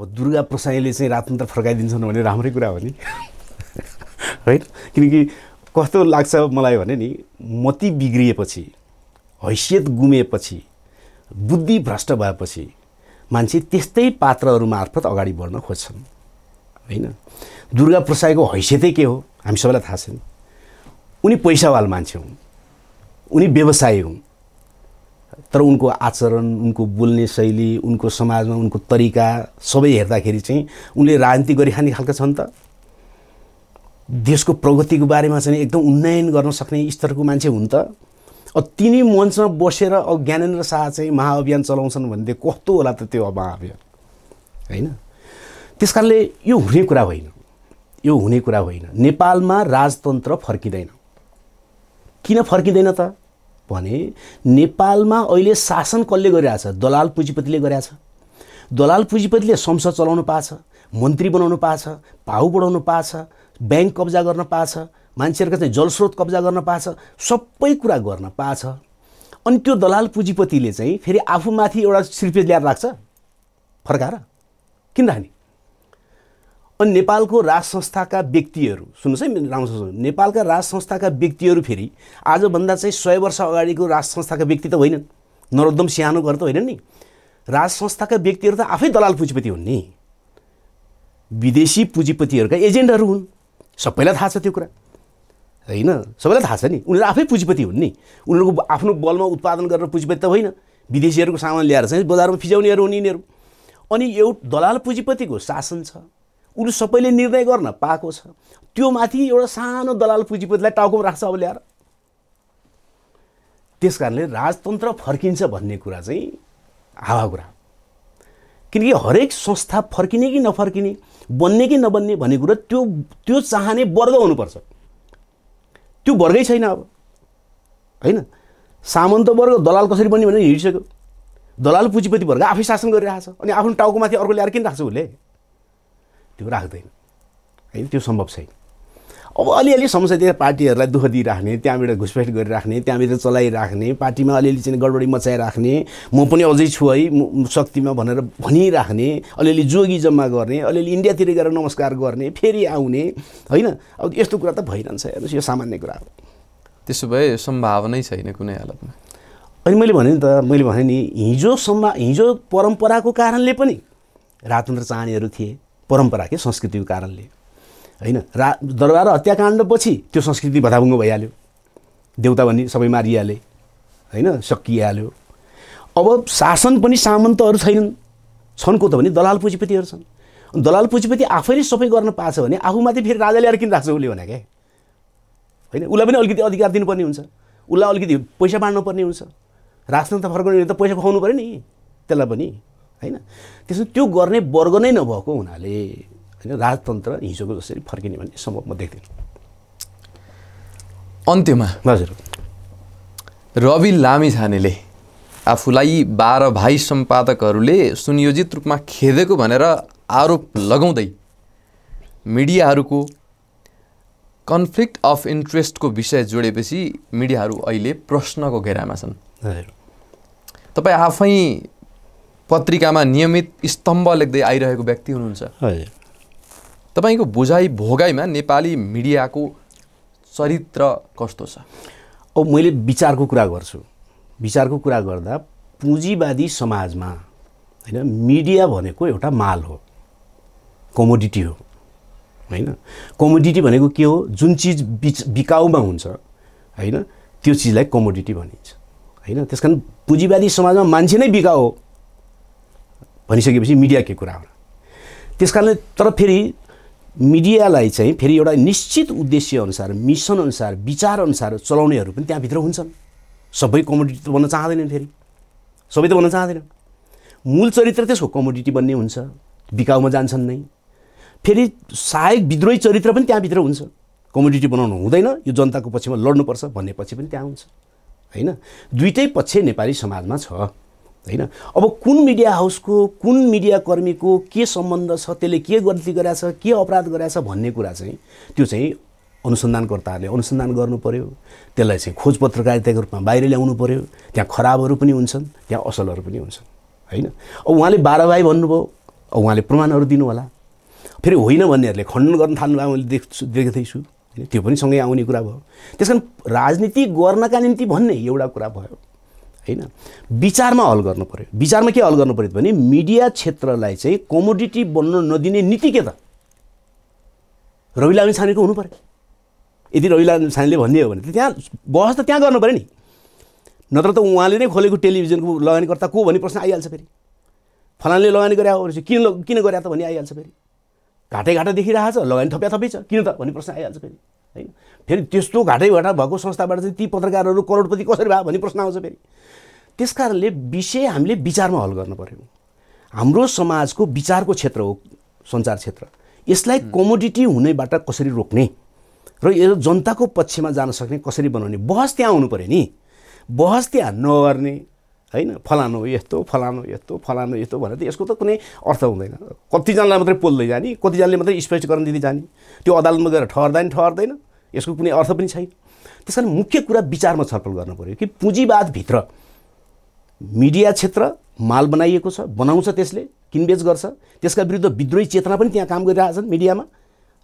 अब दुर्गा प्रसाईले चाहिँ राजतन्त्र फर्काइदिन्छन् भने राम्रै कुरा हो नि होइन किनकि कस्तो लाग्छ मलाई भने नि मती बिग्रिएपछि हैसियत गुमेपछि बुद्धि भ्रष्ट भएपछि मान्छे त्यस्तै पात्रहरू मार्फत अगाडि बढ्न खोज्छन् होइन दुर्गा प्रसाईको हैसियतै के हो हामी सबैलाई थाहा छैन उनी पैसावाल मान्छे हुन् उनी व्यवसायी हुन् तर उनको आचरण उनको बोल्ने शैली उनको समाजमा उनको तरिका सबै हेर्दाखेरि चाहिँ उनले राजनीति गरिखाने खालका छन् त देशको प्रगतिको बारेमा चाहिँ एकदम उन्नयन गर्न सक्ने स्तरको मान्छे हुन् त अब तिनी मञ्चमा बसेर अब ज्ञानेन्द्र शाह चाहिँ महाअभियान चलाउँछन् भनेदेखि कस्तो होला त त्यो महाअभियान होइन त्यस कारणले यो हुने कुरा होइन यो हुने कुरा होइन नेपालमा राजतन्त्र फर्किँदैन किन फर्किँदैन त भने नेपालमा अहिले शासन कसले गरिरहेछ दलाल पुँजीपतिले गरिरहेछ दलाल पुँजीपतिले संसद चलाउनु पाछ मन्त्री बनाउनु पाछ भाउ बढाउनु पाछ ब्याङ्क कब्जा गर्न पाछ मान्छेहरूको चाहिँ जलस्रोत कब्जा गर्न पाछ सबै कुरा गर्न पाछ अनि त्यो दलाल पुँजीपतिले चाहिँ फेरि आफूमाथि एउटा सिर्पेज ल्याएर राख्छ फर्काएर किन्दाखेरि अनि नेपालको राज संस्थाका व्यक्तिहरू सुन्नुहोस् है राम्रो नेपालका राज संस्थाका व्यक्तिहरू फेरि आजभन्दा चाहिँ सय वर्ष अगाडिको राज संस्थाका व्यक्ति त होइनन् नरोत्तम सानो घर त होइनन् नि राज संस्थाका व्यक्तिहरू त आफै दलाल पुँजीपति हुन् नि विदेशी पुँजीपतिहरूका एजेन्टहरू हुन् सबैलाई थाहा छ त्यो कुरा होइन सबैलाई थाहा छ नि उनीहरू आफै पुँजीपति हुन् नि उनीहरूको आफ्नो बलमा उत्पादन गरेर पुँजीपति त होइन विदेशीहरूको सामान ल्याएर चाहिँ बजारमा फिजाउनेहरू हुन् यिनीहरू अनि एउटा दलाल पुँजीपतिको शासन छ उसले सबैले निर्णय गर्न पाएको छ त्यो माथि एउटा सानो दलाल पुँजीपतिलाई टाउकोमा राख्छ अब ल्याएर त्यस कारणले राजतन्त्र फर्किन्छ भन्ने कुरा चाहिँ हावा कुरा किनकि हरेक संस्था फर्किने कि नफर्किने बन्ने कि नबन्ने भन्ने कुरा त्यो त्यो चाहने वर्ग हुनुपर्छ त्यो वर्गै छैन अब होइन सामन्त वर्ग दलाल कसरी बन्यो भने हिँडिसक्यो दलाल पुँजीपति वर्ग आफै शासन गरिरहेको छ अनि आफ्नो टाउको माथि अर्को ल्याएर किन राख्छ उसले त्यो राख्दैन होइन त्यो सम्भव छैन अब अलिअलि संसदीय पार्टीहरूलाई दुःख दिइराख्ने त्यहाँबाट घुसपेट गरिराख्ने त्यहाँबाट चलाइराख्ने पार्टीमा अलिअलि चाहिँ गडबडी मचाइराख्ने म पनि अझै छु है शक्तिमा भनेर भनिराख्ने अलिअलि जोगी जम्मा गर्ने अलिअलि इन्डियातिर गएर नमस्कार गर्ने फेरि आउने होइन अब यस्तो कुरा त भइरहन्छ हेर्नुहोस् यो सामान्य कुरा हो त्यसो भए सम्भावनै छैन कुनै हालतमा अनि मैले भने नि त मैले भने नि हिजो सम्भा हिजो परम्पराको कारणले पनि राजतन्त्र चाहनेहरू थिए परम्परा के संस्कृतिको कारणले होइन रा दरबार हत्याकाण्डपछि त्यो संस्कृति भदाभुङ्गो भइहाल्यो देउता भन्ने सबै मारिहाले होइन सकिहाल्यो अब शासन पनि सामन्तहरू छैनन् छन् को त भने दलाल पुँजीपतिहरू छन् दलाल पुँजीपति आफैले सबै गर्न पाएछ भने आफूमाथि फेरि राजाले ल्याएर किन राख्छ उसले भने क्या होइन उसलाई पनि अलिकति अधिकार दिनुपर्ने हुन्छ उसलाई अलिकति पैसा बाँड्नुपर्ने हुन्छ राजनीति त फर्काउने त पैसा खुवाउनु पऱ्यो नि त्यसलाई पनि होइन त्यसो त्यो गर्ने वर्ग नै नभएको हुनाले होइन राजतन्त्र हिजोको जसरी फर्किने भन्ने सम्भव म देख्दिनँ अन्त्यमा हजुर रवि लामिछानेले आफूलाई बाह्र भाइ सम्पादकहरूले सुनियोजित रूपमा खेदेको भनेर आरोप लगाउँदै मिडियाहरूको कन्फ्लिक्ट अफ इन्ट्रेस्टको विषय जोडेपछि मिडियाहरू अहिले प्रश्नको घेरामा छन् तपाईँ आफै पत्रिकामा नियमित स्तम्भ लेख्दै आइरहेको व्यक्ति हुनुहुन्छ तपाईँको बुझाइ भोगाइमा नेपाली मिडियाको चरित्र कस्तो छ अब मैले विचारको कुरा गर्छु विचारको कुरा गर्दा पुँजीवादी समाजमा होइन मिडिया भनेको एउटा माल हो कमोडिटी हो होइन कमोडिटी भनेको के हो जुन चिज बिच बिकाउमा हुन्छ होइन त्यो चिजलाई कमोडिटी भनिन्छ होइन त्यस कारण पुँजीवादी समाजमा मान्छे नै बिकाऊ हो भनिसकेपछि मिडियाकै कुरा होला त्यस कारणले तर फेरि मिडियालाई चाहिँ फेरि एउटा निश्चित उद्देश्यअनुसार विचार अनुसार चलाउनेहरू पनि त्यहाँभित्र हुन्छन् सबै कमोडिटी त भन्न चाहँदैनन् फेरि सबै त भन्न चाहँदैनन् मूल चरित्र त्यसको कमोडिटी बन्ने हुन्छ बिकाउमा जान्छन् नै फेरि सहायक विद्रोही चरित्र पनि त्यहाँभित्र हुन्छ कमोडिटी बनाउनु हुँदैन यो जनताको पक्षमा लड्नुपर्छ भन्ने पछि पनि त्यहाँ हुन्छ होइन दुइटै पक्ष नेपाली समाजमा छ होइन अब कुन मिडिया हाउसको कुन मिडिया कर्मीको के सम्बन्ध छ त्यसले के गल्ती गराएको छ के अपराध गराएछ भन्ने कुरा चाहिँ त्यो चाहिँ अनुसन्धानकर्ताहरूले अनुसन्धान गर्नु पऱ्यो त्यसलाई चाहिँ खोज पत्रकारिताको रूपमा बाहिर ल्याउनु पऱ्यो त्यहाँ खराबहरू पनि हुन्छन् त्यहाँ असलहरू पनि हुन्छन् होइन अब उहाँले बाह्र भाइ भन्नुभयो अब उहाँले प्रमाणहरू दिनु होला फेरि होइन भन्नेहरूले खण्डन गर्न थाल्नुभयो मैले देख्छु देख्दैछु होइन त्यो पनि सँगै आउने कुरा भयो त्यस कारण राजनीति गर्नका निम्ति भन्ने एउटा कुरा भयो होइन विचारमा हल गर्नु पऱ्यो विचारमा के हल गर्नु पऱ्यो भने मिडिया क्षेत्रलाई चाहिँ कमोडिटी बन्न नदिने नीति के त रवि लामी छानेको हुनु पऱ्यो यदि रवि लामी छानेले भन्ने हो भने त्यहाँ बहस त त्यहाँ गर्नु पऱ्यो नि नत्र त उहाँले नै खोलेको टेलिभिजनको लगानीकर्ता को भन्ने प्रश्न आइहाल्छ फेरि फलानले लगानी गरे हो किन किन गरे त भनी आइहाल्छ फेरि घाटै घाटा देखिरहेको छ लगानी थप्या थपै छ किन त भन्ने प्रश्न आइहाल्छ फेरि होइन फेरि त्यस्तो घाटैबाट भएको संस्थाबाट चाहिँ ती पत्रकारहरू करोडपति कसरी भयो भन्ने प्रश्न आउँछ फेरि त्यस कारणले विषय हामीले विचारमा हल गर्नु पऱ्यो हाम्रो समाजको विचारको क्षेत्र हो सञ्चार क्षेत्र यसलाई कमोडिटी हुनेबाट कसरी रोक्ने र यो जनताको पक्षमा जान सक्ने कसरी बनाउने बहस त्यहाँ आउनु पऱ्यो नि बहस त्यहाँ नगर्ने होइन फलानु यस्तो फलानु यस्तो फलानु यस्तो भनेर त यसको त कुनै अर्थ हुँदैन कतिजनालाई मात्रै पोल्दै जाने कतिजनाले मात्रै गर्न दिँदै जाने त्यो अदालतमा गएर ठहर्दा नि ठहर्दैन यसको कुनै अर्थ पनि छैन त्यस कारण मुख्य कुरा विचारमा छलफल गर्नु पऱ्यो कि पुँजीवादभित्र मिडिया क्षेत्र माल बनाइएको छ बनाउँछ त्यसले किनबेच गर्छ त्यसका विरुद्ध विद्रोही चेतना पनि त्यहाँ काम गरिरहेछन् मिडियामा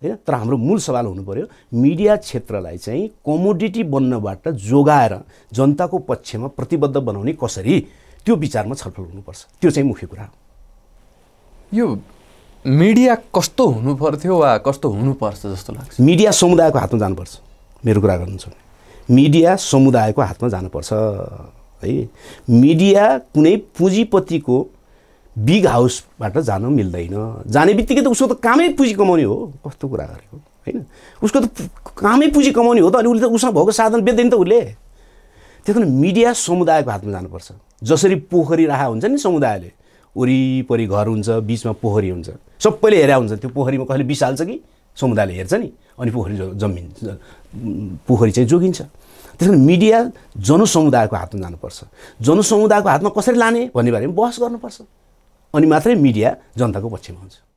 होइन तर हाम्रो मूल सवाल हुनु पऱ्यो मिडिया क्षेत्रलाई चाहिँ कमोडिटी बन्नबाट जोगाएर जनताको पक्षमा प्रतिबद्ध बनाउने कसरी त्यो विचारमा छलफल हुनुपर्छ त्यो चाहिँ मुख्य कुरा हो यो मिडिया कस्तो हुनुपर्थ्यो वा कस्तो हुनुपर्छ जस्तो लाग्छ मिडिया समुदायको हातमा जानुपर्छ मेरो कुरा गर्नुहुन्छ मिडिया समुदायको हातमा जानुपर्छ है मिडिया कुनै पुँजीपतिको बिग हाउसबाट जानु मिल्दैन जाने बित्तिकै त उसको त कामै पुँजी कमाउने हो कस्तो कुरा गरेको होइन उसको त कामै पुँजी कमाउने हो त अनि उसले त उसमा भएको साधन बेच्दैन त उसले त्यस मिडिया समुदायको हातमा जानुपर्छ जसरी पोखरी राखा हुन्छ नि समुदायले वरिपरि घर हुन्छ बिचमा पोखरी हुन्छ सबैले हेरेर हुन्छ त्यो पोखरीमा कहिले बिस हाल्छ कि समुदायले हेर्छ नि अनि पोखरी जमिन पोखरी चाहिँ जोगिन्छ त्यस कारण मिडिया जनसमुदायको हातमा जानुपर्छ जनसमुदायको हातमा कसरी लाने भन्ने बारेमा बहस गर्नुपर्छ अनि मात्रै मिडिया जनताको पक्षमा हुन्छ